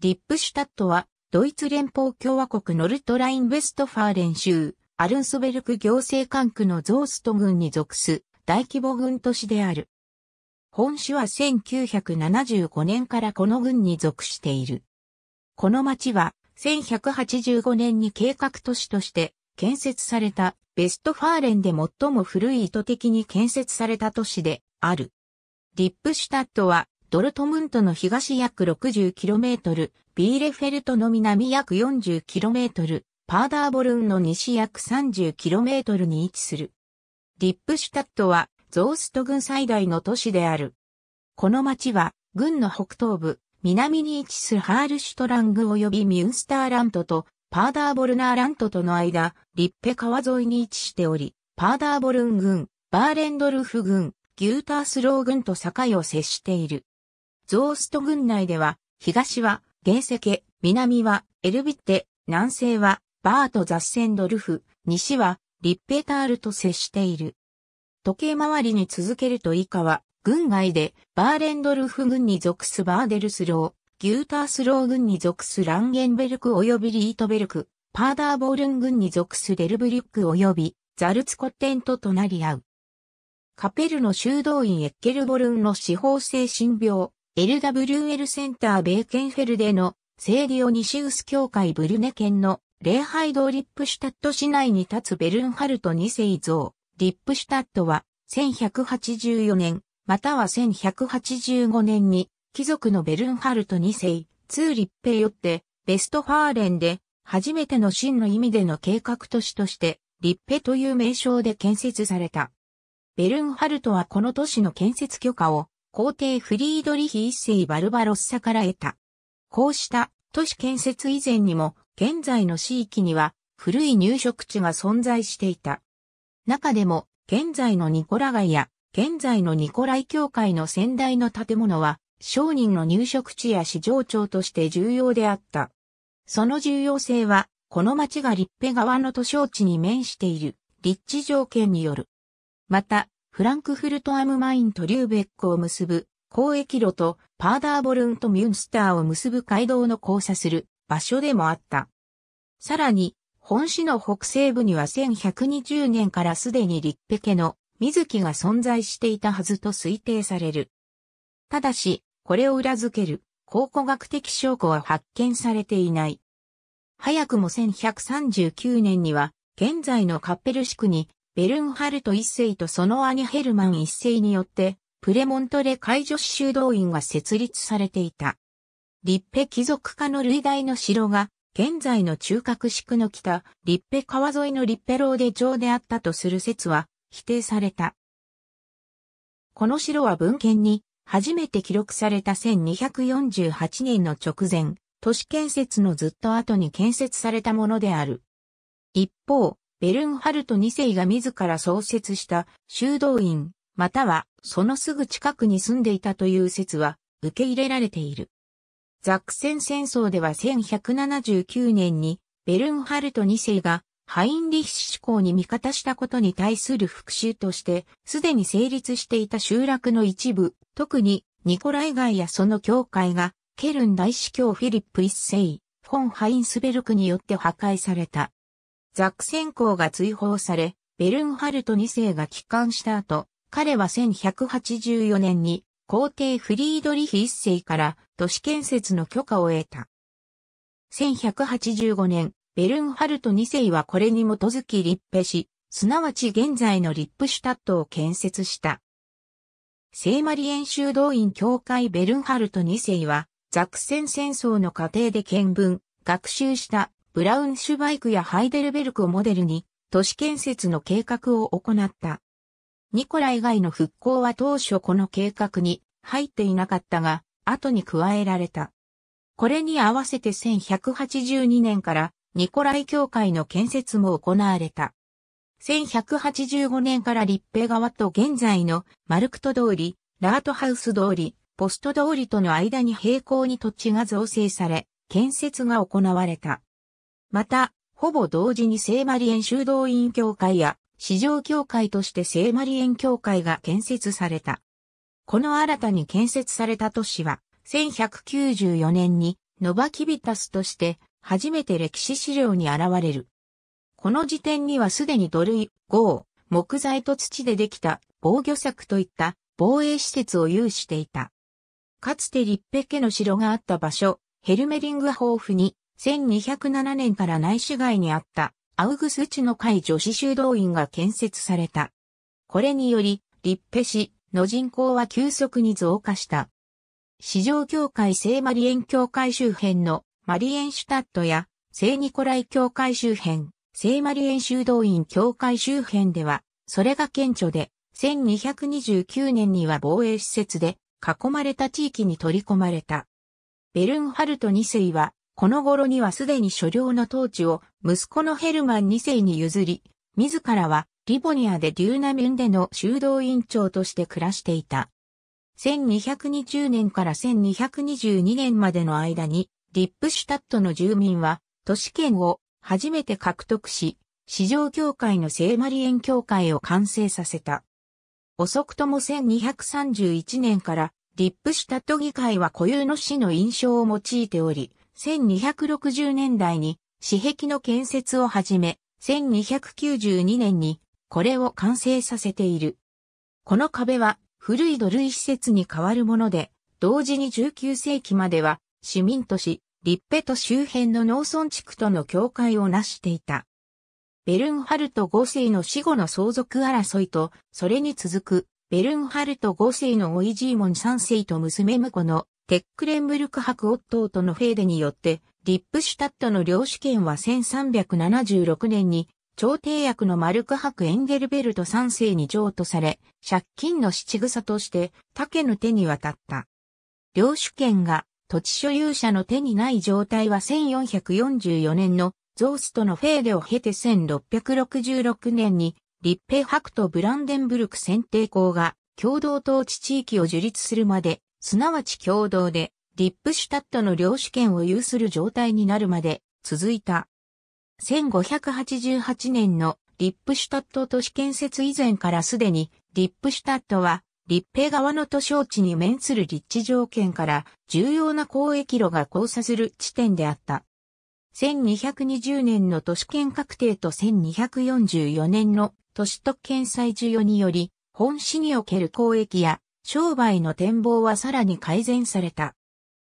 リップシュタットは、ドイツ連邦共和国ノルトライン・ウェストファーレン州、アルンソベルク行政管区のゾースト郡に属す大規模郡都市である。本市は1975年からこの郡に属している。この町は、1185年に計画都市として建設されたベストファーレンで最も古い意図的に建設された都市である。リップシュタットはドルトムントの東約 60km、ビーレフェルトの南約 40km、パーダーボルンの西約 30km に位置する。リップシュタットはゾースト郡最大の都市である。この町は軍の北東部、南に位置するハールシュトラング及びミュンスターラントとパーダーボルナーラントとの間、リッペ川沿いに位置しており、パーダーボルン郡、バーレンドルフ郡、ギュータースロー郡と境を接している。ゾースト郡内では、東は原石、南はエルビッテ、南西はバートザッセンドルフ、西はリッペタールと接している。時計回りに続けると以下は、郡外でバーレンドルフ郡に属すバーデルスロー、ギュータースロー郡に属すランゲンベルク及びリートベルク、パーダーボールン郡に属すデルブリュック及びザルツコッテンと隣り合う。カペルの修道院エッケルボルンの司法性神病、LWL センターベーケンフェルデの聖ディオニシウス教会ブルネ県の礼拝堂リップシュタット市内に立つベルンハルト2世像。リップシュタットは1184年または1185年に貴族のベルンハルト2世ツーリッペよってベストファーレンで初めての真の意味での計画都市としてリッペという名称で建設された。ベルンハルトはこの都市の建設許可を皇帝フリードリヒ一世バルバロッサから得た。こうした都市建設以前にも現在の地域には古い入植地が存在していた。中でも現在のニコラ街や現在のニコライ教会の先代の建物は商人の入植地や市場町として重要であった。その重要性はこの町が立ッ川の都市地に面している立地条件による。また、フランクフルトアムマインとリューベックを結ぶ交易路とパーダーボルンとミュンスターを結ぶ街道の交差する場所でもあった。さらに、本市の北西部には1120年からすでに立ッ家の水木が存在していたはずと推定される。ただし、これを裏付ける考古学的証拠は発見されていない。早くも1139年には、現在のカッペルシクにベルンハルト一世とその兄ヘルマン一世によって、プレモントレ海女子修道院が設立されていた。立ペ貴族化の類大の城が、現在の中核区の北、立ペ川沿いの立ペローデ城であったとする説は否定された。この城は文献に初めて記録された1248年の直前、都市建設のずっと後に建設されたものである。一方、ベルンハルト2世が自ら創設した修道院、またはそのすぐ近くに住んでいたという説は受け入れられている。ザクセン戦争では1179年にベルンハルト2世がハインリッシュ公に味方したことに対する復讐として、すでに成立していた集落の一部、特にニコライ街やその教会が、ケルン大司教フィリップ一世、フォン・ハインスベルクによって破壊された。ザクセン公が追放され、ベルンハルト2世が帰還した後、彼は1184年に皇帝フリードリヒ1世から都市建設の許可を得た。1185年、ベルンハルト2世はこれに基づき立派し、すなわち現在のリップシュタットを建設した。聖マリエン修道院教会ベルンハルト2世は、ザクセン戦争の過程で見聞、学習したブラウンシュバイクやハイデルベルクをモデルに、都市建設の計画を行った。ニコラ以外の復興は当初この計画に入っていなかったが、後に加えられた。これに合わせて1182年からニコライ教会の建設も行われた。1185年から立平川と現在のマルクト通り、ラートハウス通り、ポスト通りとの間に平行に土地が造成され、建設が行われた。また、ほぼ同時に聖マリエン修道院協会や、市場協会として聖マリエン協会が建設された。この新たに建設された都市は、1194年に、ノバキビタスとして、初めて歴史資料に現れる。この時点にはすでに土塁、豪、木材と土でできた防御柵といった防衛施設を有していた。かつて立ッペ家の城があった場所、ヘルメリングホーフに1207年から内市街にあったアウグスチの会女子修道院が建設された。これにより、立ペ市の人口は急速に増加した。市場教会聖マリエン教会周辺のマリエンシュタットや聖ニコライ教会周辺、聖マリエン修道院教会周辺では、それが顕著で、1229年には防衛施設で囲まれた地域に取り込まれた。ベルンハルト2世はこの頃にはすでに所領の統治を息子のヘルマン2世に譲り、自らはリボニアでデューナミュンでの修道院長として暮らしていた。1220年から1222年までの間に、リップシュタットの住民は都市圏を初めて獲得し、市場協会の聖マリエン協会を完成させた。遅くとも1231年から、リップシュタット議会は固有の市の印象を用いており、1260年代に私壁の建設を始め、1292年にこれを完成させている。この壁は古い土塁施設に変わるもので、同時に19世紀までは市民都市、リッペと周辺の農村地区との境界を成していた。ベルンハルト5世の死後の相続争いと、それに続く、ベルンハルト5世のオイジーモン3世と娘婿のテックレンブルク博オットーとのフェーデによって、リップシュタットの領主権は1376年に、朝廷役のマルク博エンゲルベルト3世に譲渡され、借金の七草として竹の手に渡った。領主権が土地所有者の手にない状態は1444年のゾーストのフェーデを経て1666年に、リッペ博とブランデンブルク選定校が共同統治地域を樹立するまですなわち共同で、リップシュタットの領主権を有する状態になるまで続いた。1588年のリップシュタット都市建設以前からすでに、リップシュタットは、立平川の都省地に面する立地条件から重要な交易路が交差する地点であった。1220年の都市圏確定と1244年の都市特権再授与により、本市における交易や商売の展望はさらに改善された。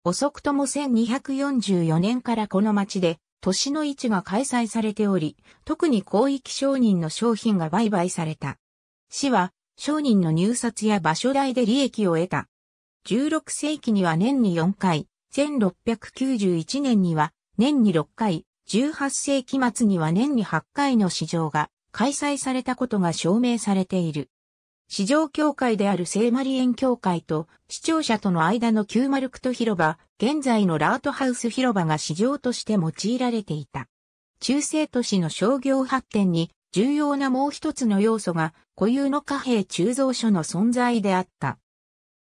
遅くとも1244年からこの町で、年の市が開催されており、特に広域商人の商品が売買された。市は、商人の入札や場所代で利益を得た。16世紀には年に4回、1691年には年に6回、18世紀末には年に8回の市場が開催されたことが証明されている。市場協会である聖マリエン協会と市庁舎との間の旧マルクト広場、現在のラートハウス広場が市場として用いられていた。中世都市の商業発展に重要なもう一つの要素が固有の貨幣鋳造所の存在であった。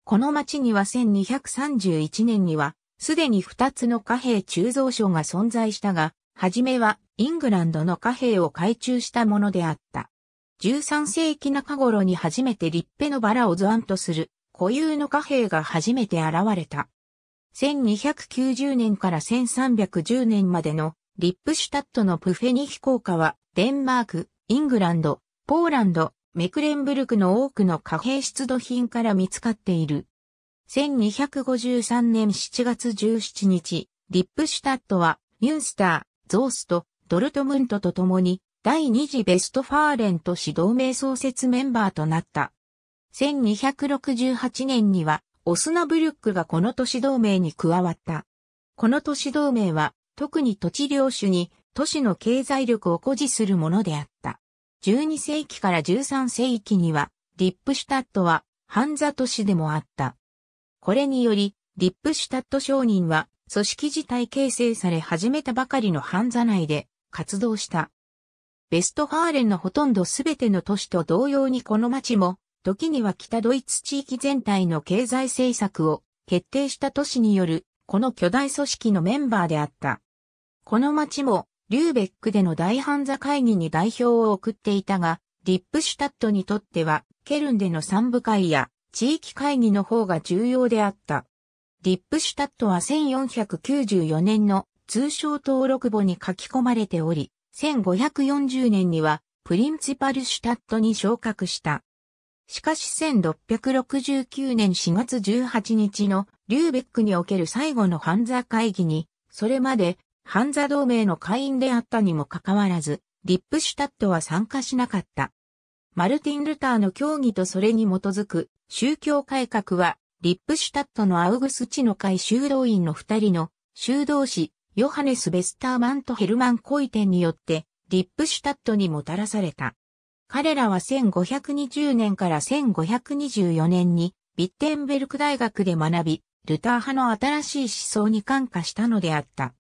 この町には1231年にはすでに二つの貨幣鋳造所が存在したが、はじめはイングランドの貨幣を改鋳したものであった。13世紀中頃に初めて立派のバラを図案とする固有の貨幣が初めて現れた。1290年から1310年までのリップシュタットのプフェニヒ効果はデンマーク、イングランド、ポーランド、メクレンブルクの多くの貨幣出土品から見つかっている。1253年7月17日、リップシュタットはミュンスター、ゾースト、ドルトムントと共に第二次ベストファーレンと市同盟創設メンバーとなった。1268年には、オスナブルックがこの都市同盟に加わった。この都市同盟は、特に土地領主に都市の経済力を誇示するものであった。12世紀から13世紀には、リップシュタットは、ハンザ都市でもあった。これにより、リップシュタット商人は、組織自体形成され始めたばかりのハンザ内で活動した。ベストファーレンのほとんどすべての都市と同様にこの町も、時には北ドイツ地域全体の経済政策を決定した都市による、この巨大組織のメンバーであった。この町も、リューベックでの大犯罪会議に代表を送っていたが、リップシュタットにとっては、ケルンでの三部会や地域会議の方が重要であった。リップシュタットは1494年の通商登録簿に書き込まれており、1540年にはプリンチパルシュタットに昇格した。しかし1669年4月18日のリューベックにおける最後のハンザ会議に、それまでハンザ同盟の会員であったにもかかわらず、リップシュタットは参加しなかった。マルティン・ルターの教義とそれに基づく宗教改革は、リップシュタットのアウグスチの会修道院の二人の修道士ヨハネス・ベスターマンとヘルマン・コイテンによって、リップシュタットにもたらされた。彼らは1520年から1524年に、ビッテンベルク大学で学び、ルター派の新しい思想に感化したのであった。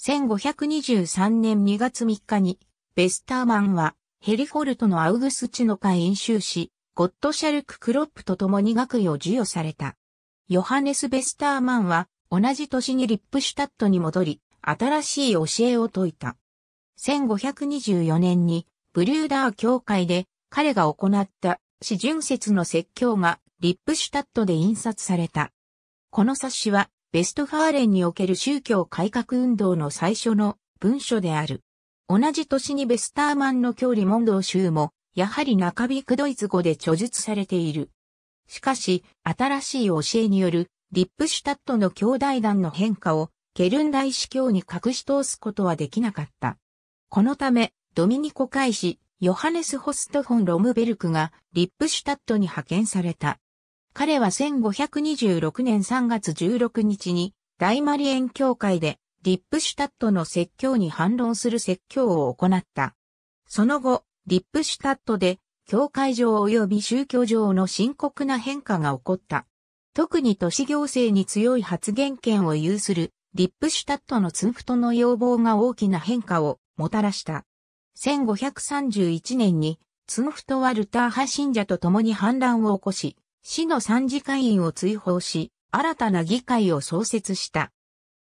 1523年2月3日に、ベスターマンは、ヘリフォルトのアウグスチノカ演習し、ゴッドシャルク・クロップと共に学位を授与された。ヨハネス・ベスターマンは、同じ年にリップシュタットに戻り、新しい教えを説いた。1524年に、ブリューダー教会で、彼が行った、四旬節の説教が、リップシュタットで印刷された。この冊子は、ベストファーレンにおける宗教改革運動の最初の文書である。同じ年にベスターマンの教理問答集も、やはり中びくドイツ語で著述されている。しかし、新しい教えによるリップシュタットの兄弟団の変化をケルン大司教に隠し通すことはできなかった。このため、ドミニコ会始、ヨハネス・ホストフォン・ロムベルクがリップシュタットに派遣された。彼は1526年3月16日に大マリエン教会でリップシュタットの説教に反論する説教を行った。その後、リップシュタットで教会上及び宗教上の深刻な変化が起こった。特に都市行政に強い発言権を有するリップシュタットのツンフトの要望が大きな変化をもたらした。1531年にツンフトはルター派信者と共に反乱を起こし、市の参事会員を追放し、新たな議会を創設した。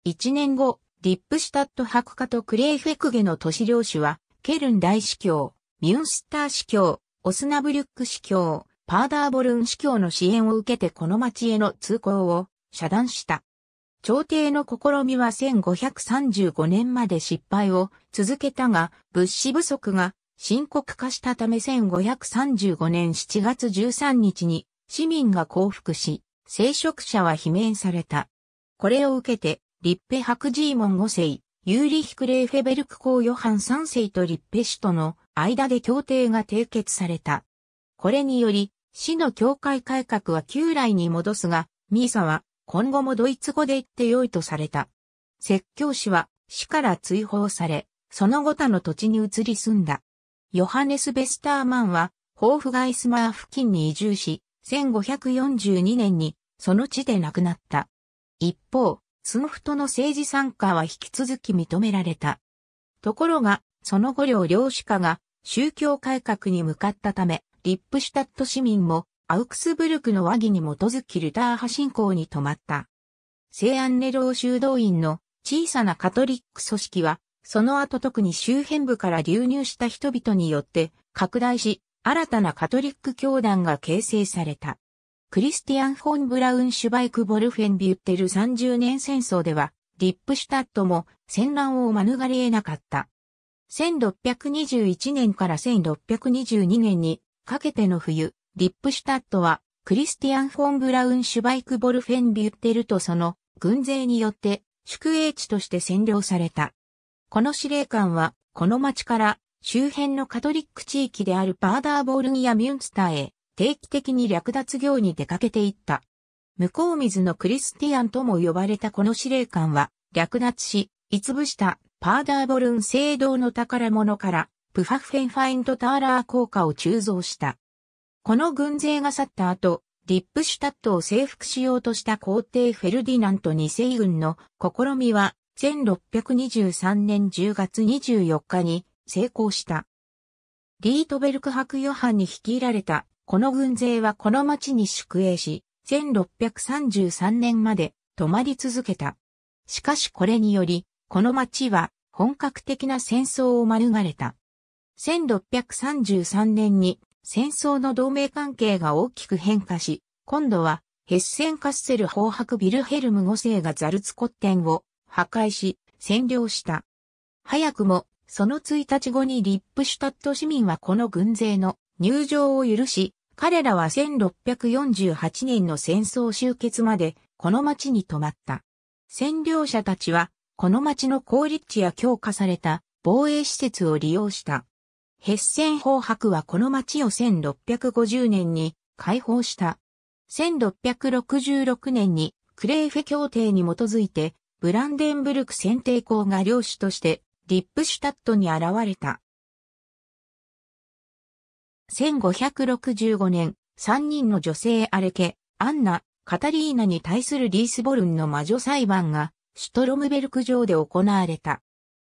1年後、リップシュタット博家とクレイフェクゲの都市領主は、ケルン大司教、ミュンスター司教、オスナブリュック司教、パーダーボルン司教の支援を受けてこの町への通行を遮断した。朝廷の試みは1535年まで失敗を続けたが、物資不足が深刻化したため1535年7月13日に市民が降伏し、聖職者は罷免された。これを受けて、リッペ白ジーモン5世、ユーリヒクレーフェベルク公ヨハン3世とリッペ氏との間で協定が締結された。これにより、市の教会改革は旧来に戻すが、ミーサは今後もドイツ語で言って良いとされた。説教師は市から追放され、その後他の土地に移り住んだ。ヨハネス・ベスターマンは、ホーフガイスマー付近に移住し、1542年にその地で亡くなった。一方、ツンフトの政治参加は引き続き認められた。ところが、その後両領主家が宗教改革に向かったため、リップシュタット市民も、アウクスブルクの和議に基づきルター派信仰に止まった。西安ネロー修道院の小さなカトリック組織は、その後特に周辺部から流入した人々によって拡大し、新たなカトリック教団が形成された。クリスティアン・フォン・ブラウン・シュバイク・ボルフェン・ビュッテル30年戦争では、リップシュタットも戦乱を免れ得なかった。1621年から1622年にかけての冬、リップシュタットは、クリスティアン・フォン・ブラウン・シュバイク・ボルフェン・ビュッテルとその軍勢によって宿営地として占領された。この司令官は、この町から周辺のカトリック地域であるパーダーボールニやミュンスターへ定期的に略奪業に出かけていった。向こう水のクリスティアンとも呼ばれたこの司令官は略奪し、いつぶしたパーダーボルン聖堂の宝物からプファフェンファイント・ターラー効果を鋳造した。この軍勢が去った後、リップシュタットを征服しようとした皇帝フェルディナント2世軍の試みは、1623年10月24日に成功した。リートベルク博ヨハンに率いられた、この軍勢はこの町に宿営し、1633年まで泊まり続けた。しかしこれにより、この町は本格的な戦争を免れた。1633年に戦争の同盟関係が大きく変化し、今度はヘッセンカッセル法白ビルヘルム5世がザルツコッテンを破壊し占領した。早くもその1日後にリップシュタット市民はこの軍勢の入場を許し、彼らは1648年の戦争終結までこの町に泊まった。占領者たちはこの町の高立地や強化された防衛施設を利用した。ヘッセン法クはこの町を1650年に解放した。1666年にクレーフェ協定に基づいてブランデンブルク選定校が領主としてリップシュタットに現れた。1565年、3人の女性アレケ、アンナ、カタリーナに対するリースボルンの魔女裁判が、シュトロムベルク城で行われた。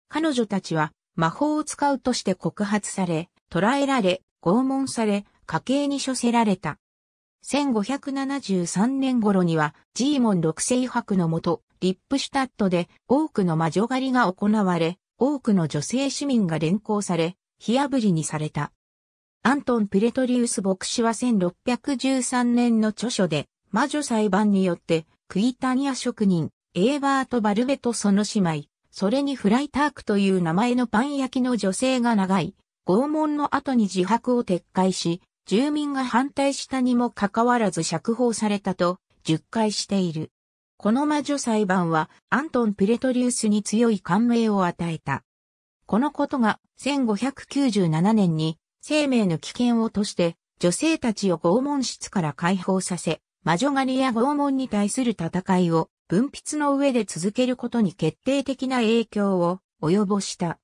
彼女たちは、魔法を使うとして告発され、捕らえられ、拷問され、家計に処せられた。1573年頃には、ジーモン六世伯のもと、リップシュタットで多くの魔女狩りが行われ、多くの女性市民が連行され、火炙りにされた。アントン・プレトリウス牧師は1613年の著書で、魔女裁判によって、クイタニア職人、エーバート・バルベとその姉妹、それにフライタークという名前のパン焼きの女性が長い、拷問の後に自白を撤回し、住民が反対したにもかかわらず釈放されたと、述回している。この魔女裁判は、アントン・プレトリウスに強い感銘を与えた。このことが、1597年に、生命の危険をとして、女性たちを拷問室から解放させ、魔女狩りや拷問に対する戦いを文筆の上で続けることに決定的な影響を及ぼした。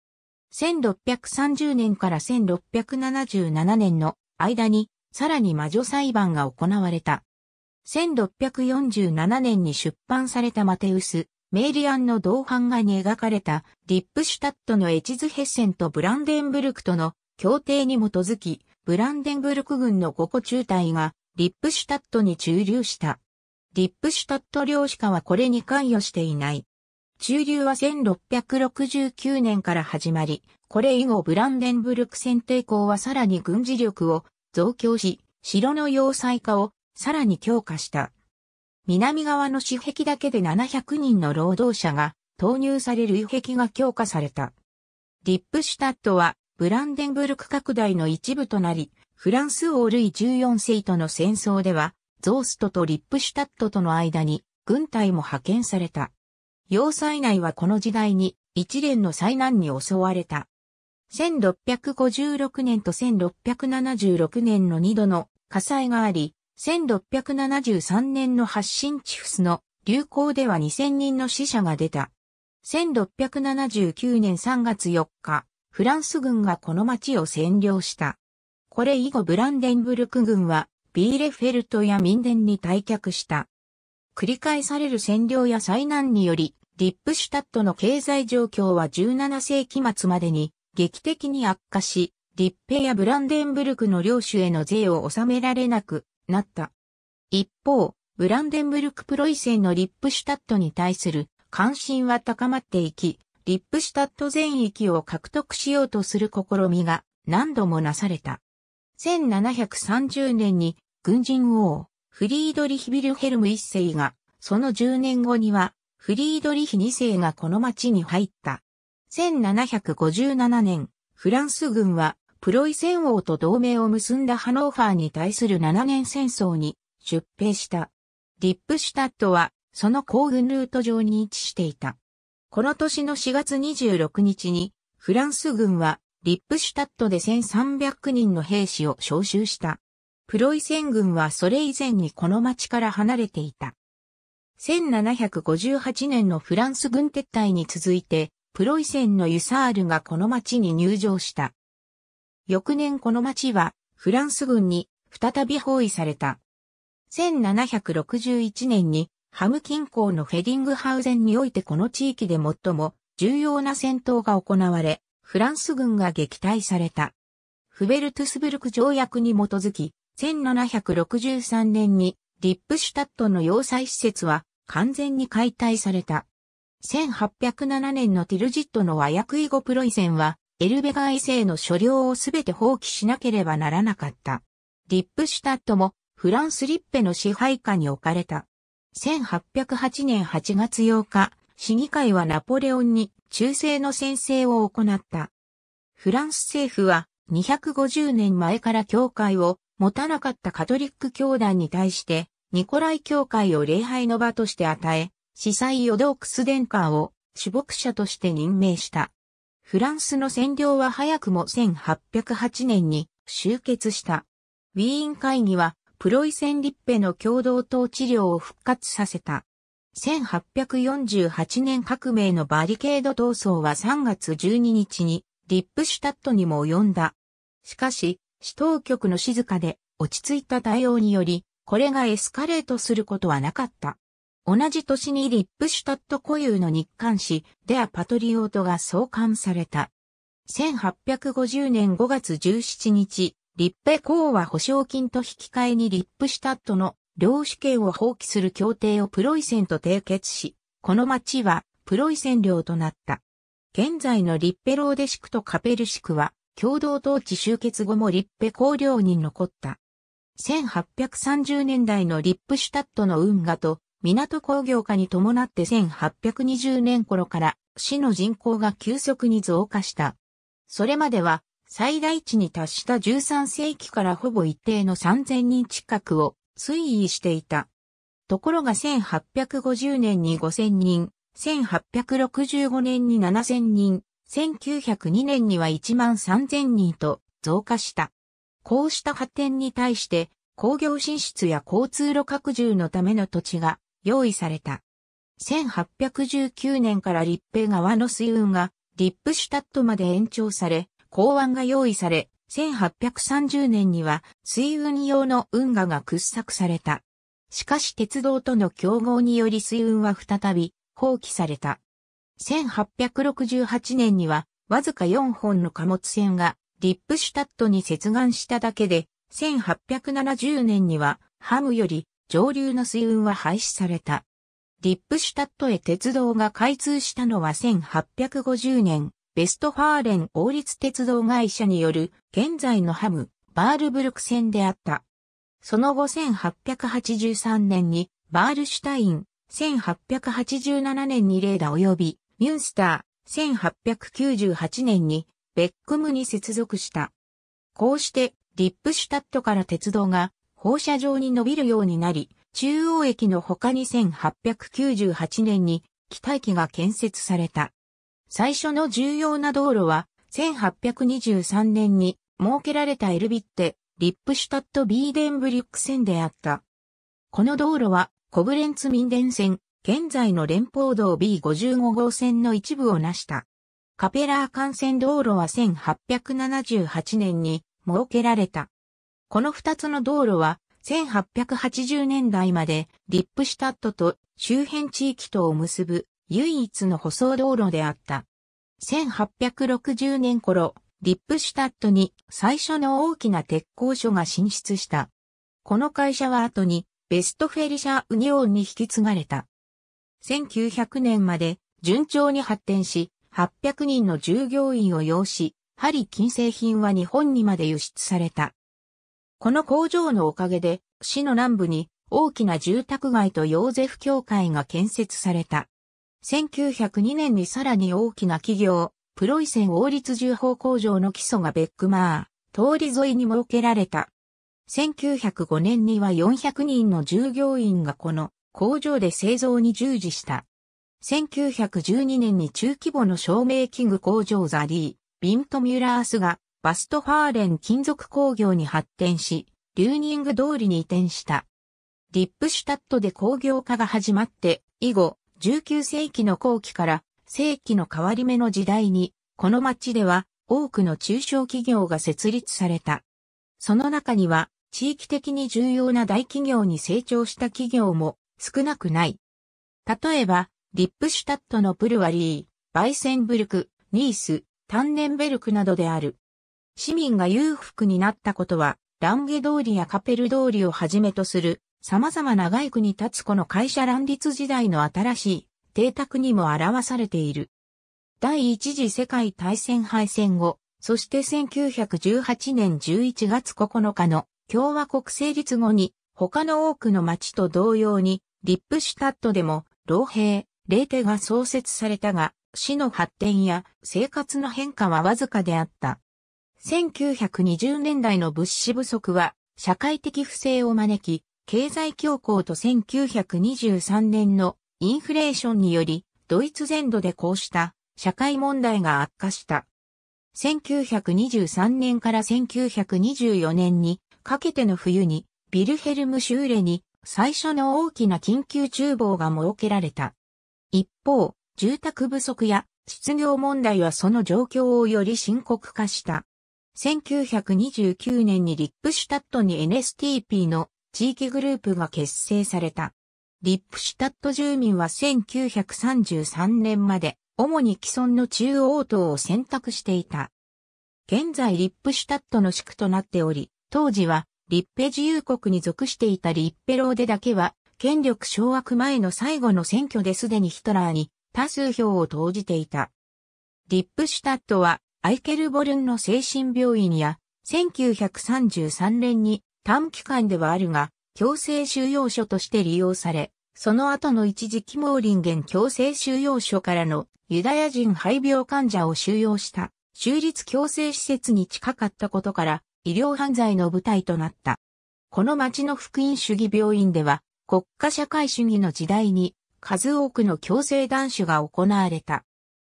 1630年から1677年の間にさらに魔女裁判が行われた。1647年に出版されたマテウス、メイリアンの同伴画に描かれたリップシュタットのエチズヘッセンとブランデンブルクとの協定に基づき、ブランデンブルク軍の5個中隊がリップシュタットに駐留した。リップシュタット領主家はこれに関与していない。中流は1669年から始まり、これ以後ブランデンブルク選定校はさらに軍事力を増強し、城の要塞化をさらに強化した。南側の私壁だけで700人の労働者が投入される油壁が強化された。リップシュタットはブランデンブルク拡大の一部となり、フランス王類14世との戦争ではゾーストとリップシュタットとの間に軍隊も派遣された。要塞内はこの時代に一連の災難に襲われた。1656年と1676年の二度の火災があり、1673年の発進チフスの流行では2000人の死者が出た。1679年3月4日、フランス軍がこの町を占領した。これ以後ブランデンブルク軍はビーレフェルトや民伝に退却した。繰り返される占領や災難により、リップシュタットの経済状況は17世紀末までに劇的に悪化し、リッペやブランデンブルクの領主への税を納められなくなった。一方、ブランデンブルクプロイセンのリップシュタットに対する関心は高まっていき、リップシュタット全域を獲得しようとする試みが何度もなされた。1730年に軍人王、フリードリヒ・ビルヘルム一世が、その10年後には、フリードリヒ二世がこの町に入った。1757年、フランス軍は、プロイセン王と同盟を結んだハノーファーに対する7年戦争に出兵した。リップシュタットは、その行軍ルート上に位置していた。この年の4月26日に、フランス軍は、リップシュタットで1300人の兵士を招集した。プロイセン軍はそれ以前にこの町から離れていた。1758年のフランス軍撤退に続いて、プロイセンのユサールがこの町に入城した。翌年この町はフランス軍に再び包囲された。1761年にハム近郊のフェディングハウゼンにおいてこの地域で最も重要な戦闘が行われ、フランス軍が撃退された。フベルトゥスブルク条約に基づき、1763年にリップシュタットの要塞施設は完全に解体された。1807年のティルジットの和訳以後プロイセンはエルベガー遺の所領をすべて放棄しなければならなかった。リップシュタットもフランスリッペの支配下に置かれた。1808年8月8日、市議会はナポレオンに中世の宣誓を行った。フランス政府は250年前から教会を持たなかったカトリック教団に対して、ニコライ教会を礼拝の場として与え、司祭ヨドークス殿下を主牧者として任命した。フランスの占領は早くも1808年に終結した。ウィーン会議はプロイセンリッペの共同統治領を復活させた。1848年革命のバリケード闘争は3月12日にリップシュタットにも及んだ。しかし、市当局の静かで落ち着いた対応により、これがエスカレートすることはなかった。同じ年にリップシュタット固有の日刊誌、デア・パトリオートが創刊された。1850年5月17日、リッペ公は保証金と引き換えにリップシュタットの領主権を放棄する協定をプロイセンと締結し、この町はプロイセン領となった。現在のリッペローデシクとカペルシクは共同統治終結後も立ッペ公領に残った。1830年代のリップシュタットの運河と港工業化に伴って1820年頃から市の人口が急速に増加した。それまでは最大値に達した13世紀からほぼ一定の3000人近くを推移していた。ところが1850年に5000人、1865年に7000人、1902年には1万3000人と増加した。こうした発展に対して工業進出や交通路拡充のための土地が用意された。1819年から立平川の水運がリップシュタットまで延長され、港湾が用意され、1830年には水運用の運河が掘削された。しかし鉄道との競合により水運は再び放棄された。1868年には、わずか4本の貨物船が、リップシュタットに接岸しただけで、1870年には、ハムより上流の水運は廃止された。リップシュタットへ鉄道が開通したのは1850年、ベストファーレン王立鉄道会社による現在のハム、バールブルク線であった。その後1883年にバールシュタイン、1887年にレーダ及びミュンスター、1898年にベックムに接続した。こうして、リップシュタットから鉄道が放射状に伸びるようになり、中央駅の他に1898年に北駅が建設された。最初の重要な道路は、1823年に設けられたエルビッテ、リップシュタット・ビーデンブリュック線であった。この道路は、コブレンツデン線、現在の連邦道 B55 号線の一部を成した。カペラー幹線道路は1878年に設けられた。この二つの道路は1880年代までリップシュタットと周辺地域とを結ぶ唯一の舗装道路であった。1860年頃、リップシュタットに最初の大きな鉄工所が進出した。この会社は後にベストフェリシャ・ウニオンに引き継がれた。1900年まで順調に発展し、800人の従業員を要し、針金製品は日本にまで輸出された。この工場のおかげで、市の南部に大きな住宅街とヨーゼフ協会が建設された。1902年にさらに大きな企業、プロイセン王立重宝工場の基礎がベックマー、通り沿いに設けられた。1905年には400人の従業員がこの工場で製造に従事した。1912年に中規模の照明器具工場ザリー、ビントミュラースがバストファーレン金属工業に発展し、リューニング通りに移転した。リップシュタットで工業化が始まって、以後、19世紀の後期から世紀の変わり目の時代に、この街では多くの中小企業が設立された。その中には、地域的に重要な大企業に成長した企業も少なくない。例えば、リップシュタットのプルワリー、バイセンブルク、ニース、タンネンベルクなどである。市民が裕福になったことは、ランゲ通りやカペル通りをはじめとする、様々な外区に立つこの会社乱立時代の新しい邸宅にも表されている。第一次世界大戦敗戦後、そして1918年11月9日の共和国成立後に他の多くの町と同様にリップシュタットでも、老兵、霊手が創設されたが、市の発展や生活の変化はわずかであった。1920年代の物資不足は、社会的不正を招き、経済恐慌と1923年のインフレーションにより、ドイツ全土でこうした社会問題が悪化した。1923年から1924年にかけての冬に、ビルヘルム・シューレに最初の大きな緊急厨房が設けられた。一方、住宅不足や失業問題はその状況をより深刻化した。1929年にリップシュタットに NSTP の地域グループが結成された。リップシュタット住民は1933年まで主に既存の中央党を選択していた。現在リップシュタットの地区となっており、当時は立ペ自由国に属していた立ペローデだけは、権力掌握前の最後の選挙ですでにヒトラーに多数票を投じていた。リップシュタットは、アイケルボルンの精神病院や、1933年に短期間ではあるが、強制収容所として利用され、その後の一時期モーリンゲン強制収容所からのユダヤ人肺病患者を収容した、州立強制施設に近かったことから、医療犯罪の舞台となった。この町の福音主義病院では、国家社会主義の時代に数多くの強制断種が行われた。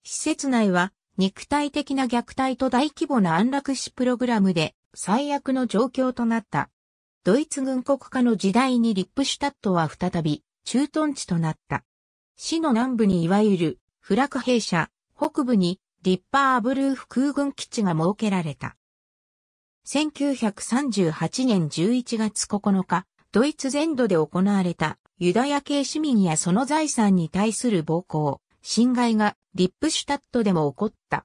施設内は肉体的な虐待と大規模な安楽死プログラムで最悪の状況となった。ドイツ軍国家の時代にリップシュタットは再び駐屯地となった。市の南部にいわゆるフラク兵舎、北部にリッパーブルーフ空軍基地が設けられた。1938年11月9日、ドイツ全土で行われたユダヤ系市民やその財産に対する暴行、侵害がリップシュタットでも起こった。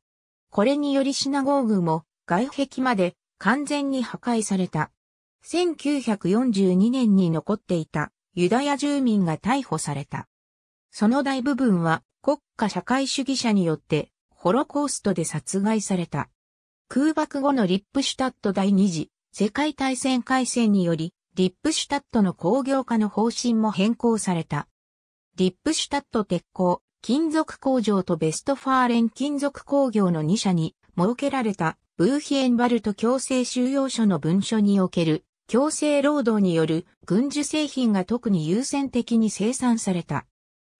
これによりシナゴーグも外壁まで完全に破壊された。1942年に残っていたユダヤ住民が逮捕された。その大部分は国家社会主義者によってホロコーストで殺害された。空爆後のリップシュタット第二次世界大戦開戦により、リップシュタットの工業化の方針も変更された。リップシュタット鉄鋼、金属工場とベストファーレン金属工業の2社に設けられたブーヒエンバルト強制収容所の文書における強制労働による軍需製品が特に優先的に生産された。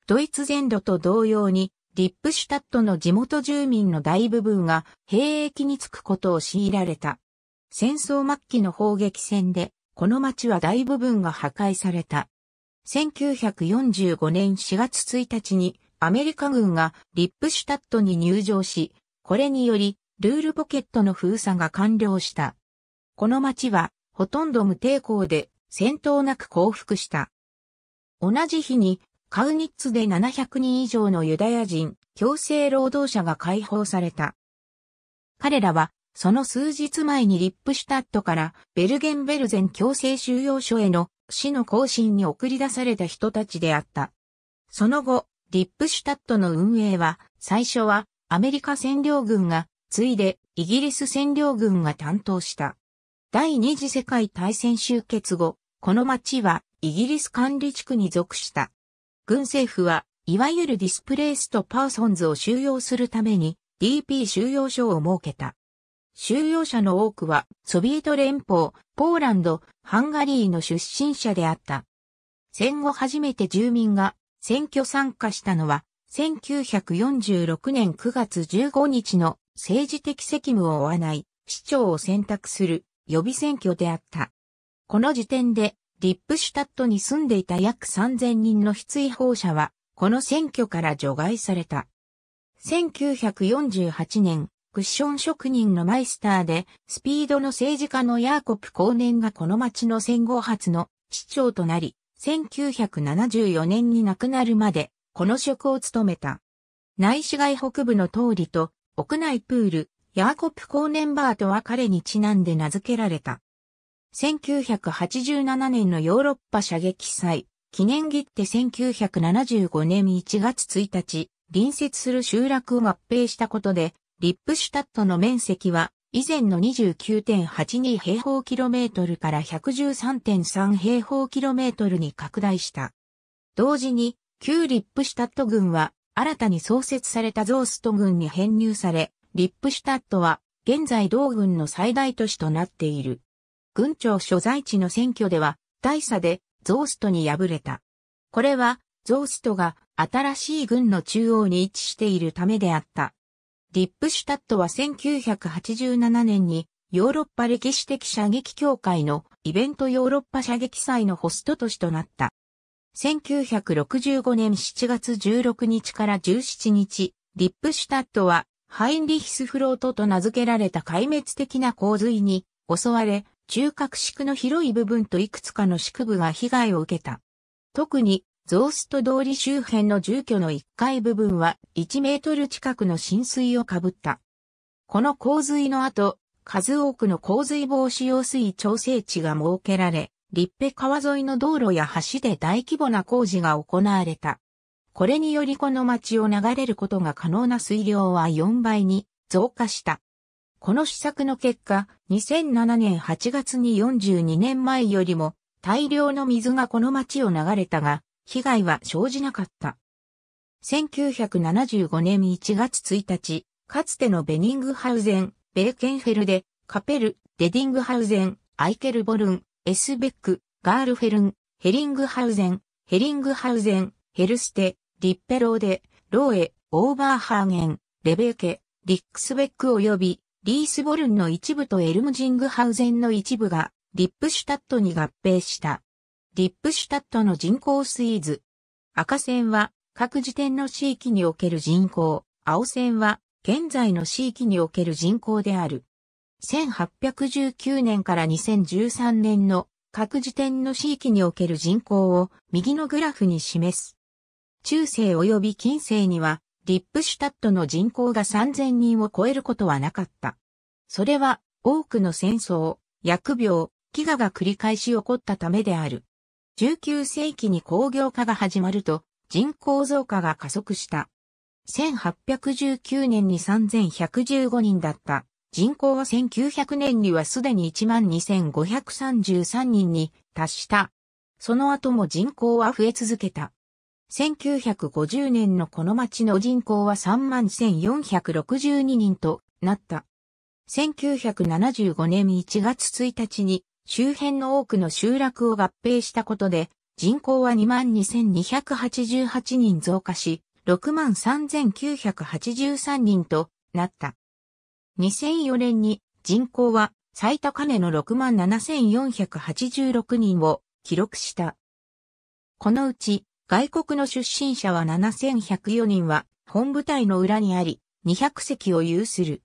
ドイツ全土と同様にリップシュタットの地元住民の大部分が兵役に就くことを強いられた。戦争末期の砲撃戦で、この町は大部分が破壊された。1945年4月1日にアメリカ軍がリップシュタットに入場し、これによりルールポケットの封鎖が完了した。この町はほとんど無抵抗で戦闘なく降伏した。同じ日にカウニッツで700人以上のユダヤ人、強制労働者が解放された。彼らは、その数日前にリップシュタットからベルゲンベルゼン強制収容所への死の行進に送り出された人たちであった。その後、リップシュタットの運営は、最初はアメリカ占領軍が、ついでイギリス占領軍が担当した。第二次世界大戦終結後、この町はイギリス管理地区に属した。軍政府は、いわゆるディスプレイストパーソンズを収容するために DP 収容所を設けた。収容者の多くはソビエト連邦、ポーランド、ハンガリーの出身者であった。戦後初めて住民が選挙参加したのは1946年9月15日の政治的責務を負わない市長を選択する予備選挙であった。この時点でリップシュタットに住んでいた約3000人の失意放射は、この選挙から除外された。1948年、クッション職人のマイスターで、スピードの政治家のヤーコプ後年がこの町の戦後初の市長となり、1974年に亡くなるまで、この職を務めた。内市街北部の通りと、屋内プール、ヤーコプ・コーネンバーとは彼にちなんで名付けられた。1987年のヨーロッパ射撃祭、記念切手1975年1月1日、隣接する集落を合併したことで、リップシュタットの面積は、以前の29.82平方キロメートルから113.3平方キロメートルに拡大した。同時に、旧リップシュタット軍は、新たに創設されたゾースト軍に編入され、リップシュタットは、現在同軍の最大都市となっている。軍庁所在地の選挙では、大差でゾーストに敗れた。これは、ゾーストが新しい軍の中央に位置しているためであった。ディップシュタットは1987年にヨーロッパ歴史的射撃協会のイベントヨーロッパ射撃祭のホスト都市となった。1965年7月16日から17日、ディップシュタットはハインリヒスフロートと名付けられた壊滅的な洪水に襲われ、中核市の広い部分といくつかの宿部が被害を受けた。特に、ゾースト通り周辺の住居の1階部分は1メートル近くの浸水をかぶった。この洪水の後、数多くの洪水防止用水調整池が設けられ、立辺川沿いの道路や橋で大規模な工事が行われた。これによりこの町を流れることが可能な水量は4倍に増加した。この施策の結果、2007年8月に42年前よりも大量の水がこの町を流れたが、被害は生じなかった。1975年1月1日、かつてのベニングハウゼン、ベーケンフェルデ、カペル、デディングハウゼン、アイケルボルン、エスベック、ガールフェルン、ヘリングハウゼン、ヘリングハウゼン、ヘルステ、リッペローデ、ローエ、オーバーハーゲン、レベーケ、リックスベック及びリースボルンの一部とエルムジングハウゼンの一部が、リップシュタットに合併した。リップシュタットの人口スイーズ。赤線は、各時点の地域における人口、青線は、現在の地域における人口である。1819年から2013年の各時点の地域における人口を右のグラフに示す。中世及び近世にはリップシュタットの人口が3000人を超えることはなかった。それは多くの戦争、薬病、飢餓が繰り返し起こったためである。19世紀に工業化が始まると人口増加が加速した。1819年に3115人だった人口は1900年にはすでに12,533人に達した。その後も人口は増え続けた。1950年のこの町の人口は31,462人となった。1975年1月1日に周辺の多くの集落を合併したことで人口は22,288人増加し、63,983人となった。2004年に人口は最高値の67,486人を記録した。このうち外国の出身者は7104人は本部隊の裏にあり、200席を有する。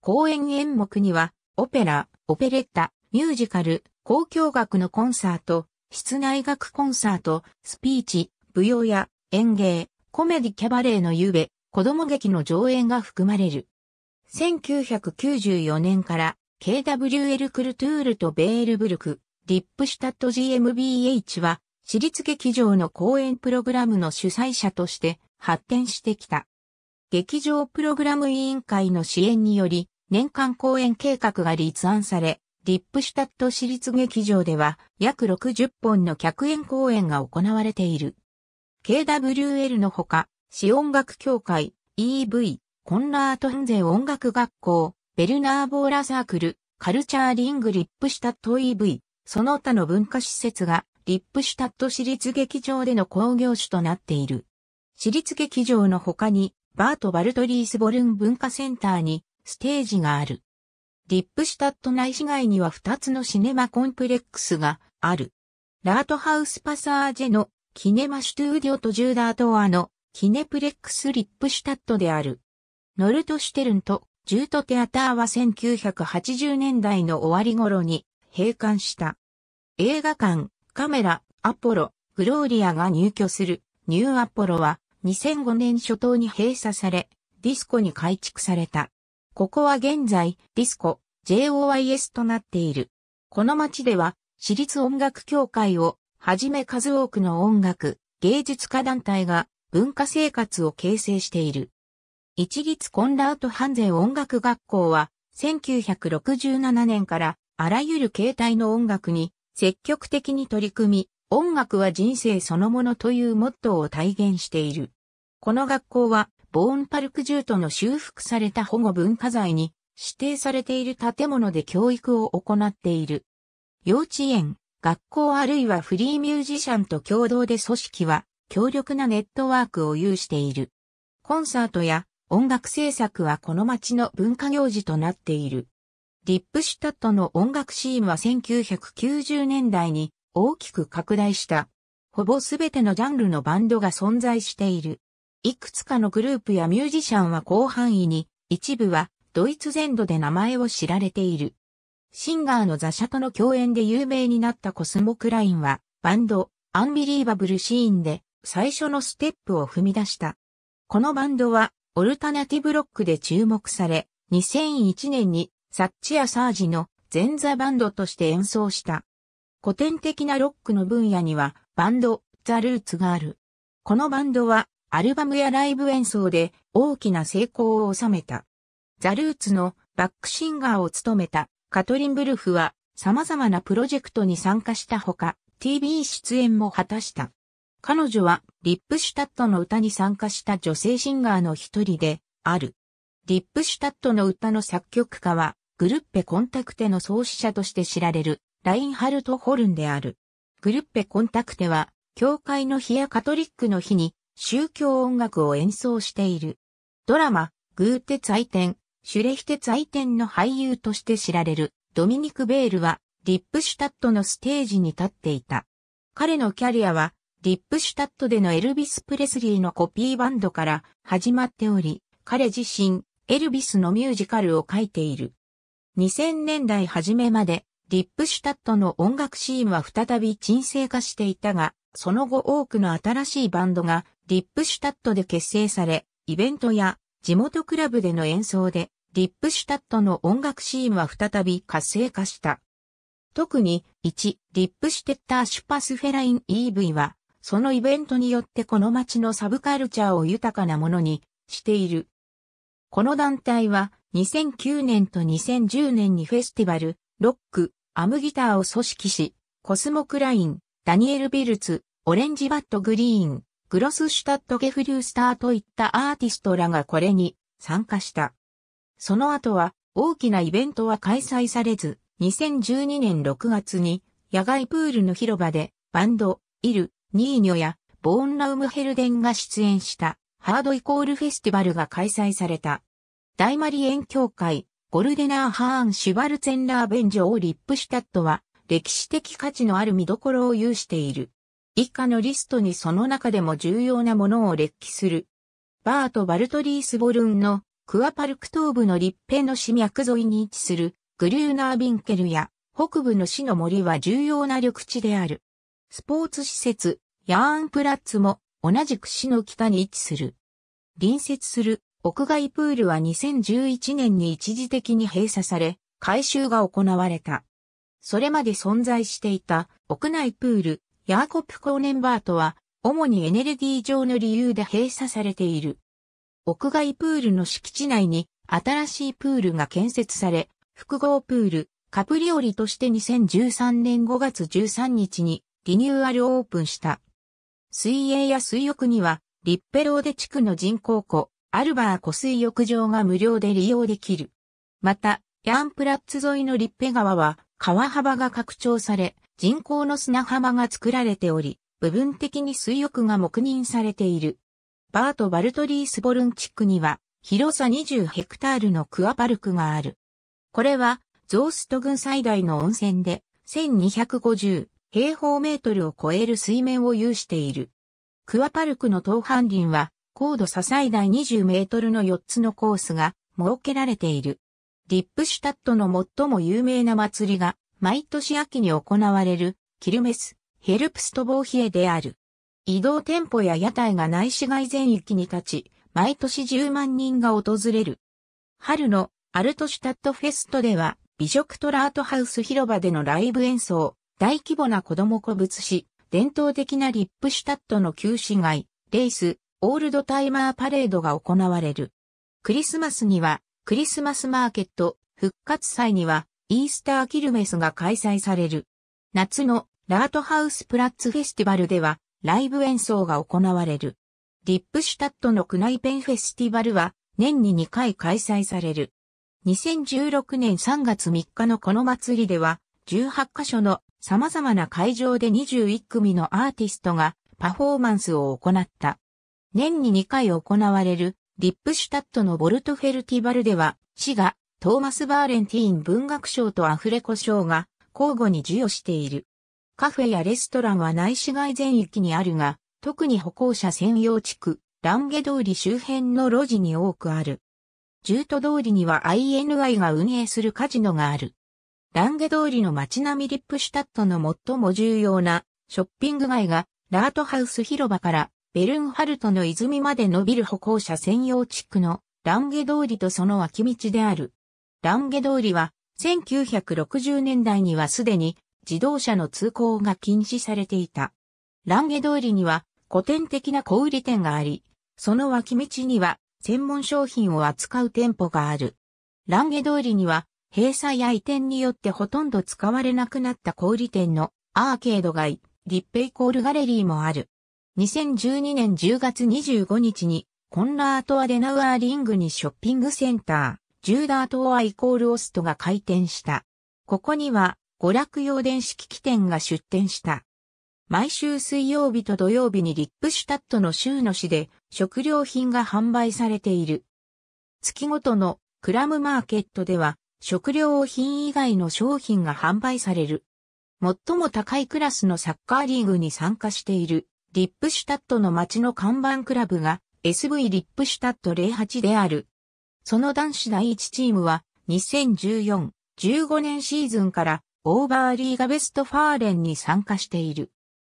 公演演目には、オペラ、オペレッタ、ミュージカル、交響楽のコンサート、室内楽コンサート、スピーチ、舞踊や演芸、コメディキャバレーのゆべ、子供劇の上演が含まれる。1994年から KWL クルトゥールとベールブルク、ディップシュタット GmbH は私立劇場の公演プログラムの主催者として発展してきた。劇場プログラム委員会の支援により、年間公演計画が立案され、リップシュタット私立劇場では約60本の客演公演が行われている。KWL のほか、市音楽協会、EV、コンラートンゼ音楽学校、ベルナーボーラサークル、カルチャーリングリップシュタット EV、その他の文化施設がリップシュタット市立劇場での興行主となっている。市立劇場の他に、バート・バルトリースボルン文化センターにステージがある。リップシュタット内市街には2つのシネマコンプレックスがある。ラートハウスパサージェのキネマシュトゥーディオとジューダートアのキネプレックスリップシュタットである。ノルトシュテルンとジュートテアターは1980年代の終わり頃に閉館した。映画館、カメラ、アポロ、グローリアが入居するニューアポロは2005年初頭に閉鎖され、ディスコに改築された。ここは現在、ディスコ、JOYS となっている。この街では、私立音楽協会をはじめ数多くの音楽、芸術家団体が文化生活を形成している。一律コンラートハンゼ音楽学校は1967年からあらゆる形態の音楽に積極的に取り組み、音楽は人生そのものというモットーを体現している。この学校は、ボーンパルク住都の修復された保護文化財に指定されている建物で教育を行っている。幼稚園、学校あるいはフリーミュージシャンと共同で組織は強力なネットワークを有している。コンサートや音楽制作はこの街の文化行事となっている。リップシュタットの音楽シーンは1990年代に大きく拡大した。ほぼすべてのジャンルのバンドが存在している。いくつかのグループやミュージシャンは広範囲に、一部はドイツ全土で名前を知られている。シンガーのザシャとの共演で有名になったコスモクラインは、バンド、アンビリーバブルシーンで最初のステップを踏み出した。このバンドは、オルタナティブロックで注目され、2001年にサッチやサージの前座バンドとして演奏した。古典的なロックの分野にはバンド、ザ・ルーツがある。このバンドはアルバムやライブ演奏で大きな成功を収めた。ザ・ルーツのバックシンガーを務めたカトリン・ブルフは様々なプロジェクトに参加したほか TV 出演も果たした。彼女はリップシュタットの歌に参加した女性シンガーの一人である。リップシュタットの歌の作曲家は、グルッペコンタクテの創始者として知られる、ラインハルト・ホルンである。グルッペコンタクテは、教会の日やカトリックの日に、宗教音楽を演奏している。ドラマ、グーテテン、シュレヒテテンの俳優として知られる、ドミニク・ベールは、リップシュタットのステージに立っていた。彼のキャリアは、リップシュタットでのエルビス・プレスリーのコピーバンドから始まっており、彼自身、エルビスのミュージカルを書いている。2000年代初めまで、リップシュタットの音楽シーンは再び沈静化していたが、その後多くの新しいバンドがリップシュタットで結成され、イベントや地元クラブでの演奏で、リップシュタットの音楽シーンは再び活性化した。特に、1、リップシュテッターシュパスフェライン EV は、そのイベントによってこの街のサブカルチャーを豊かなものにしている。この団体は2009年と2010年にフェスティバル、ロック、アムギターを組織し、コスモクライン、ダニエル・ビルツ、オレンジバット・グリーン、グロスシュタット・ゲフリュースターといったアーティストらがこれに参加した。その後は大きなイベントは開催されず、2012年6月に野外プールの広場でバンド、イル、ニーニョやボーンラウムヘルデンが出演した。ハードイコールフェスティバルが開催された。大マリエン協会、ゴルデナー・ハーン・シュバルツェンラーベンジョー・リップシュタットは、歴史的価値のある見どころを有している。以下のリストにその中でも重要なものを列記する。バート・バルトリース・ボルンのクアパルク東部の立ペの市脈沿いに位置するグリューナー・ビンケルや北部の市の森は重要な緑地である。スポーツ施設、ヤーンプラッツも同じく市の北に位置する。隣接する屋外プールは2011年に一時的に閉鎖され、改修が行われた。それまで存在していた屋内プール、ヤーコプコーネンバートは、主にエネルギー上の理由で閉鎖されている。屋外プールの敷地内に新しいプールが建設され、複合プール、カプリオリとして2013年5月13日にリニューアルオープンした。水泳や水浴には、リッペローデ地区の人工湖、アルバー湖水浴場が無料で利用できる。また、ヤンプラッツ沿いのリッペ川は、川幅が拡張され、人工の砂浜が作られており、部分的に水浴が黙認されている。バート・バルトリースボルン地区には、広さ20ヘクタールのクアパルクがある。これは、ゾースト郡最大の温泉で、1250平方メートルを超える水面を有している。クアパルクの東半林は高度差最大20メートルの4つのコースが設けられている。ディップシュタットの最も有名な祭りが毎年秋に行われるキルメス、ヘルプストボーヒエである。移動店舗や屋台が内市街全域に立ち、毎年10万人が訪れる。春のアルトシュタットフェストでは美食トラートハウス広場でのライブ演奏、大規模な子供古物詩、伝統的なリップシュタットの旧市街、レース、オールドタイマーパレードが行われる。クリスマスには、クリスマスマーケット、復活祭には、イースターキルメスが開催される。夏のラートハウスプラッツフェスティバルでは、ライブ演奏が行われる。リップシュタットのクナイペンフェスティバルは、年に2回開催される。2016年3月3日のこの祭りでは、18カ所の様々な会場で21組のアーティストがパフォーマンスを行った。年に2回行われるリップシュタットのボルトフェルティバルでは、市がトーマス・バーレンティーン文学賞とアフレコ賞が交互に授与している。カフェやレストランは内市街全域にあるが、特に歩行者専用地区、ランゲ通り周辺の路地に多くある。ジュート通りには INI が運営するカジノがある。ランゲ通りの街並みリップシュタットの最も重要なショッピング街がラートハウス広場からベルンハルトの泉まで伸びる歩行者専用地区のランゲ通りとその脇道である。ランゲ通りは1960年代にはすでに自動車の通行が禁止されていた。ランゲ通りには古典的な小売店があり、その脇道には専門商品を扱う店舗がある。ランゲ通りには閉鎖や移転によってほとんど使われなくなった小売店のアーケード街、ディッペイコールガレリーもある。2012年10月25日に、コンラート・アデナウアーリングにショッピングセンター、ジューダート・アイコール・オストが開店した。ここには、娯楽用電子機器店が出店した。毎週水曜日と土曜日にリップシュタットの州の市で食料品が販売されている。月ごとのクラムマーケットでは食料品以外の商品が販売される。最も高いクラスのサッカーリーグに参加している、リップシュタットの街の看板クラブが SV リップシュタット08である。その男子第1チームは2014、15年シーズンからオーバーリーガベストファーレンに参加している。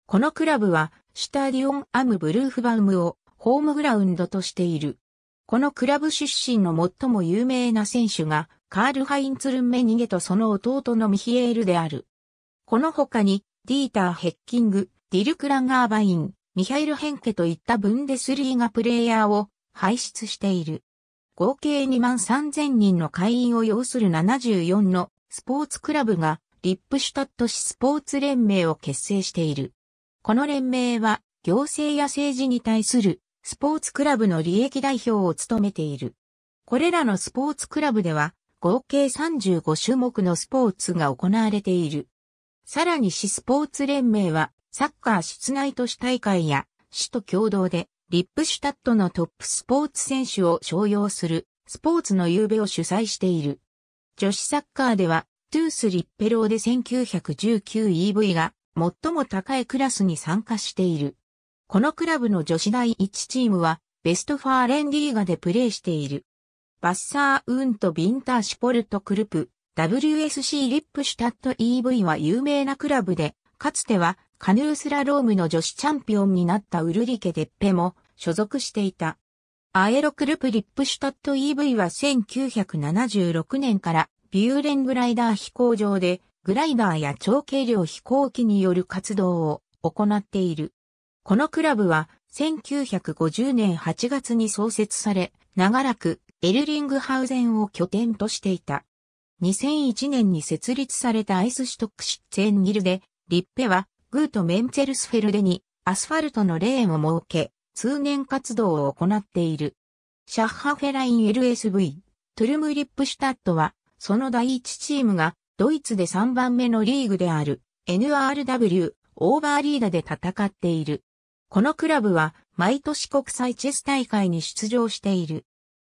このクラブはシュタディオンアムブルーフバウムをホームグラウンドとしている。このクラブ出身の最も有名な選手がカール・ハインツルンメニゲとその弟のミヒエールである。この他に、ディーター・ヘッキング、ディルク・ランガーバイン、ミハイル・ヘンケといったブンデスリーガプレイヤーを輩出している。合計2万3000人の会員を要する74のスポーツクラブがリップシュタット市スポーツ連盟を結成している。この連盟は行政や政治に対するスポーツクラブの利益代表を務めている。これらのスポーツクラブでは合計35種目のスポーツが行われている。さらに市スポーツ連盟は、サッカー室内都市大会や、市と共同で、リップシュタットのトップスポーツ選手を商用する、スポーツの夕べを主催している。女子サッカーでは、トゥース・リッペローで 1919EV が、最も高いクラスに参加している。このクラブの女子第1チームは、ベストファーレンリーガでプレーしている。バッサーウント・ビンターシュポルト・クルプ、WSC リップシュタット EV は有名なクラブで、かつてはカヌースラロームの女子チャンピオンになったウルリケ・デッペも所属していた。アエロクルプリップシュタット EV は1976年からビューレングライダー飛行場でグライダーや長軽量飛行機による活動を行っている。このクラブは1950年8月に創設され、長らくエルリングハウゼンを拠点としていた。2001年に設立されたアイスシュトックシッツェンギルで、リッペはグートメンツェルスフェルデにアスファルトのレーンを設け、通年活動を行っている。シャッハフェライン LSV、トゥルムリップシュタットは、その第一チームが、ドイツで3番目のリーグである、NRW、オーバーリーダで戦っている。このクラブは、毎年国際チェス大会に出場している。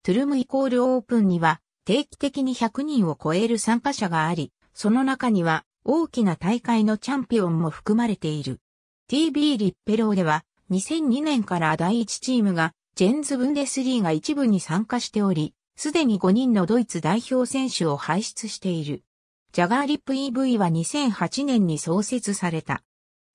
トゥルムイコールオープンには定期的に100人を超える参加者があり、その中には大きな大会のチャンピオンも含まれている。TB リッペローでは2002年から第1チームがジェンズ・ブンデスリーが一部に参加しており、すでに5人のドイツ代表選手を輩出している。ジャガーリップ EV は2008年に創設された。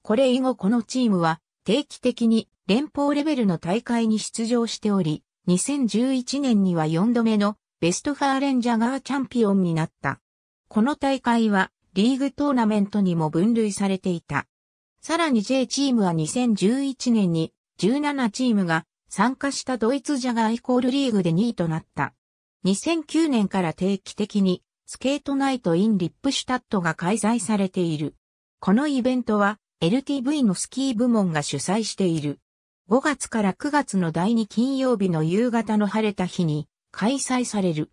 これ以後このチームは定期的に連邦レベルの大会に出場しており、2011年には4度目のベストファーレンジャガーチャンピオンになった。この大会はリーグトーナメントにも分類されていた。さらに J チームは2011年に17チームが参加したドイツジャガーイコールリーグで2位となった。2009年から定期的にスケートナイトインリップシュタットが開催されている。このイベントは LTV のスキー部門が主催している。5月から9月の第2金曜日の夕方の晴れた日に開催される。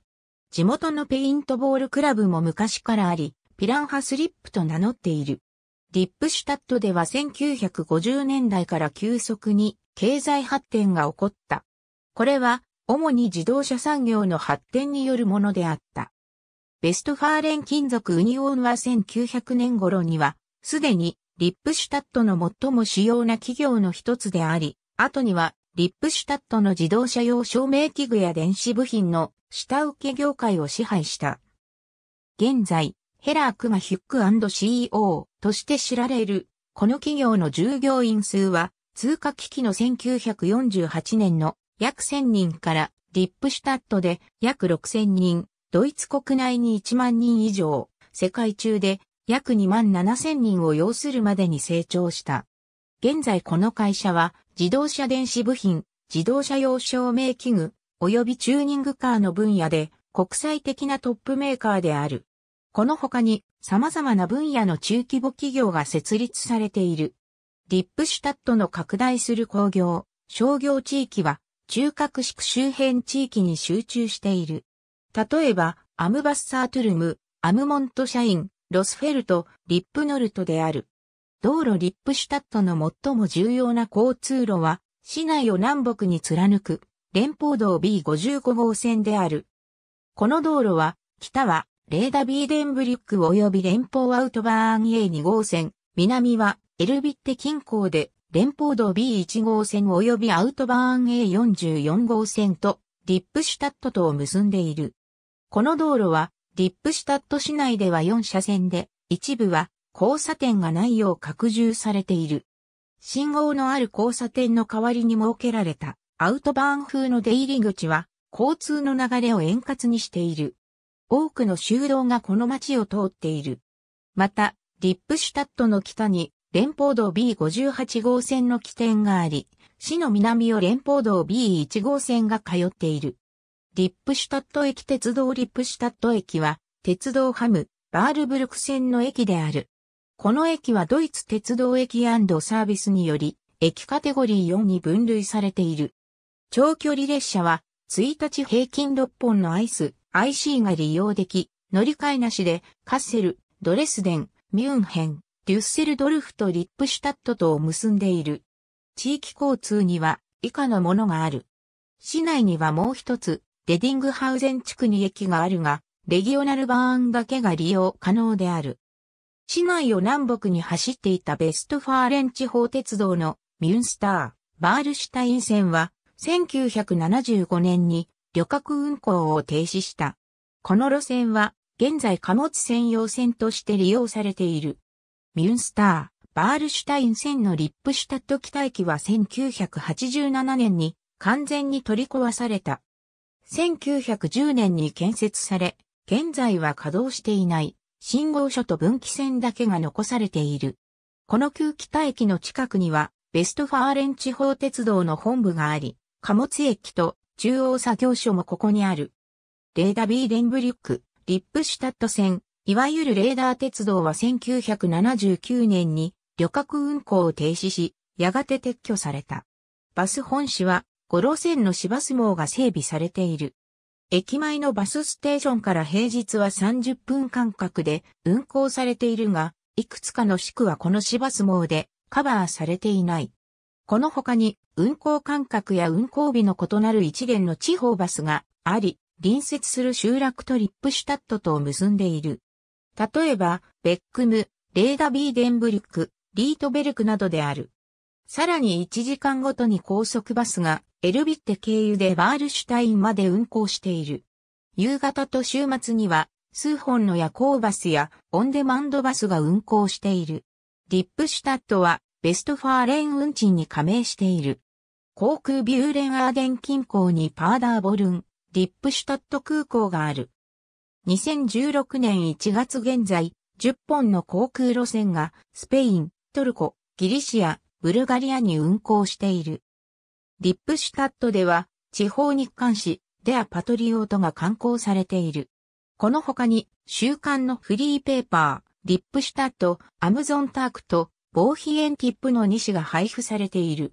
地元のペイントボールクラブも昔からあり、ピランハスリップと名乗っている。リップシュタットでは1950年代から急速に経済発展が起こった。これは主に自動車産業の発展によるものであった。ベストファーレン金属ウニオンは1900年頃にはすでにリップシュタットの最も主要な企業の一つであり、後には、リップシュタットの自動車用照明器具や電子部品の下請け業界を支配した。現在、ヘラークマヒュック &CEO として知られる、この企業の従業員数は、通貨危機の1948年の約1000人からリップシュタットで約6000人、ドイツ国内に1万人以上、世界中で約2万7000人を要するまでに成長した。現在この会社は自動車電子部品、自動車用照明器具、及びチューニングカーの分野で国際的なトップメーカーである。この他に様々な分野の中規模企業が設立されている。リップシュタットの拡大する工業、商業地域は中核市区周辺地域に集中している。例えば、アムバッサートゥルム、アムモント社員、ロスフェルト、リップノルトである。道路リップシュタットの最も重要な交通路は、市内を南北に貫く、連邦道 B55 号線である。この道路は、北は、レーダ・ビーデンブリック及び連邦アウトバーン A2 号線、南は、エルビッテ近郊で、連邦道 B1 号線及びアウトバーン A44 号線と、リップシュタットとを結んでいる。この道路は、リップシュタット市内では4車線で、一部は交差点がないよう拡充されている。信号のある交差点の代わりに設けられたアウトバーン風の出入り口は交通の流れを円滑にしている。多くの修道がこの街を通っている。また、リップシュタットの北に連邦道 B58 号線の起点があり、市の南を連邦道 B1 号線が通っている。リップシュタット駅鉄道リップシュタット駅は、鉄道ハム、バールブルク線の駅である。この駅はドイツ鉄道駅サービスにより、駅カテゴリー4に分類されている。長距離列車は、1日平均6本のアイス、IC が利用でき、乗り換えなしで、カッセル、ドレスデン、ミュンヘン、デュッセルドルフとリップシュタットとを結んでいる。地域交通には以下のものがある。市内にはもう一つ、レディングハウゼン地区に駅があるが、レギオナルバーンだけが利用可能である。市内を南北に走っていたベストファーレン地方鉄道のミュンスター、バールシュタイン線は1975年に旅客運行を停止した。この路線は現在貨物専用線として利用されている。ミュンスター、バールシュタイン線のリップシュタット機体機は1987年に完全に取り壊された。1910年に建設され、現在は稼働していない。信号所と分岐線だけが残されている。この旧北駅の近くには、ベストファーレン地方鉄道の本部があり、貨物駅と中央作業所もここにある。レーダビーデンブリュック、リップシュタット線、いわゆるレーダー鉄道は1979年に旅客運行を停止し、やがて撤去された。バス本市は5路線の市バス網が整備されている。駅前のバスステーションから平日は30分間隔で運行されているが、いくつかの市区はこの市バス網でカバーされていない。この他に運行間隔や運行日の異なる一元の地方バスがあり、隣接する集落とリップシュタットとを結んでいる。例えば、ベックム、レーダビーデンブルク、リートベルクなどである。さらに1時間ごとに高速バスがエルビッテ経由でバールシュタインまで運行している。夕方と週末には、数本の夜行バスやオンデマンドバスが運行している。ディップシュタットは、ベストファーレン運賃に加盟している。航空ビューレンアーデン近郊にパーダーボルン、ディップシュタット空港がある。2016年1月現在、10本の航空路線がスペイン、トルコ、ギリシア、ブルガリアに運行している。リップシュタットでは、地方日刊誌、デアパトリオートが刊行されている。この他に、週刊のフリーペーパー、リップシュタット、アムゾンタークと、ボーヒエンティップの2紙が配布されている。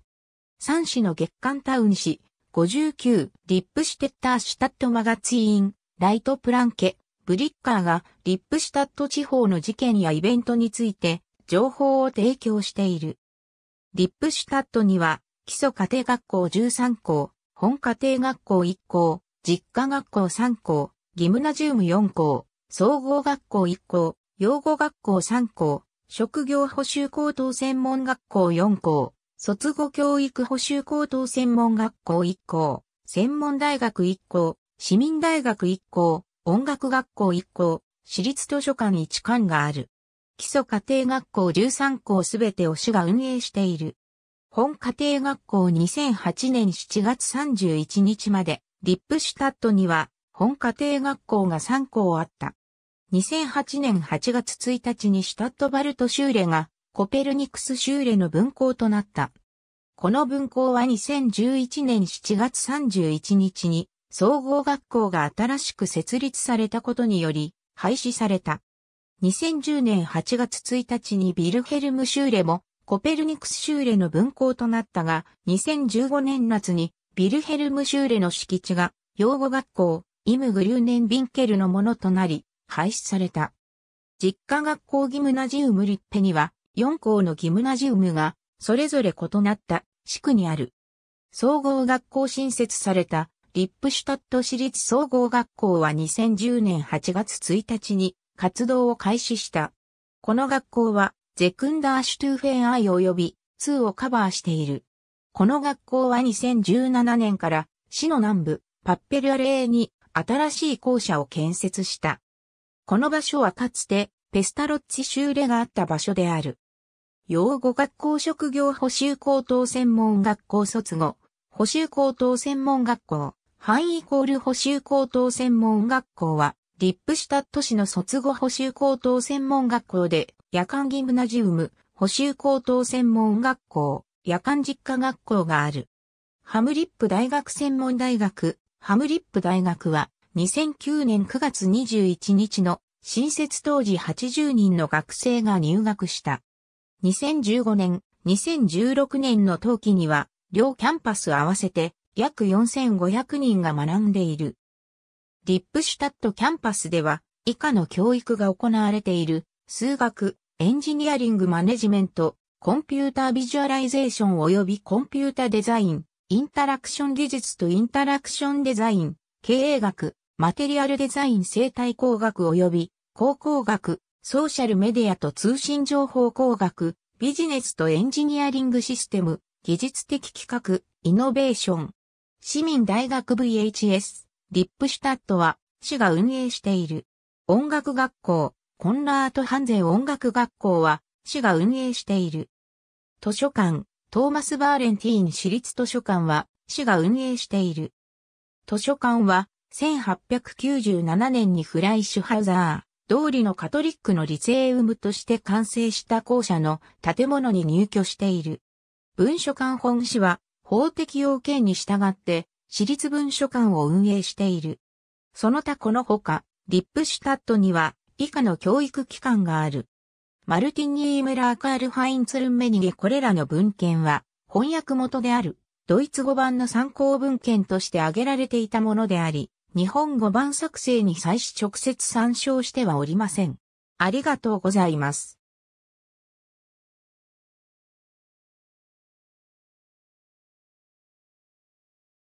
3紙の月刊タウン誌、59、リップシュテッターシュタットマガツイン、ライトプランケ、ブリッカーがリップシュタット地方の事件やイベントについて情報を提供している。リップシュタットには基礎家庭学校13校、本家庭学校1校、実家学校3校、ギムナジウム4校、総合学校1校、養護学校3校、職業補修高等専門学校4校、卒後教育補修高等専門学校1校、専門大学1校、市民大学1校、音楽学校1校、私立図書館1館がある。基礎家庭学校13校すべてを市が運営している。本家庭学校2008年7月31日まで、リップシュタットには本家庭学校が3校あった。2008年8月1日にシュタットバルト修レがコペルニクス修レの分校となった。この分校は2011年7月31日に総合学校が新しく設立されたことにより廃止された。2010年8月1日にビルヘルム・シューレもコペルニクス・シューレの分校となったが、2015年夏にビルヘルム・シューレの敷地が、養護学校、イム・グリューネン・ビンケルのものとなり、廃止された。実家学校ギムナジウム・リッペには、4校のギムナジウムが、それぞれ異なった地区にある。総合学校新設された、リップシュタット市立総合学校は2010年8月1日に活動を開始した。この学校はゼクンダーシュトゥーフェンアイ及び2をカバーしている。この学校は2017年から市の南部パッペルアレーに新しい校舎を建設した。この場所はかつてペスタロッチ州レがあった場所である。養護学校職業補修高等専門学校卒後、補修高等専門学校、範イコール補修高等専門学校は、リップシュタット市の卒後補修高等専門学校で、夜間ギムナジウム、補修高等専門学校、夜間実家学校がある。ハムリップ大学専門大学、ハムリップ大学は、2009年9月21日の新設当時80人の学生が入学した。2015年、2016年の冬季には、両キャンパス合わせて約4500人が学んでいる。リップシュタットキャンパスでは、以下の教育が行われている。数学、エンジニアリングマネジメント、コンピュータービジュアライゼーション及びコンピュータデザイン、インタラクション技術とインタラクションデザイン、経営学、マテリアルデザイン生態工学及び高工学、ソーシャルメディアと通信情報工学、ビジネスとエンジニアリングシステム、技術的企画、イノベーション。市民大学 VHS、リップシュタットは、市が運営している。音楽学校、コンラート・ハンゼ音楽学校は、市が運営している。図書館、トーマス・バーレンティーン市立図書館は、市が運営している。図書館は、1897年にフライシュハザー、通りのカトリックのリツウムとして完成した校舎の建物に入居している。文書館本市は、法的要件に従って、私立文書館を運営している。その他この他、リップシュタットには、以下の教育機関がある。マルティニー・ムラーカール・ファインツルンメニゲこれらの文献は翻訳元であるドイツ語版の参考文献として挙げられていたものであり、日本語版作成に際し直接参照してはおりません。ありがとうございます。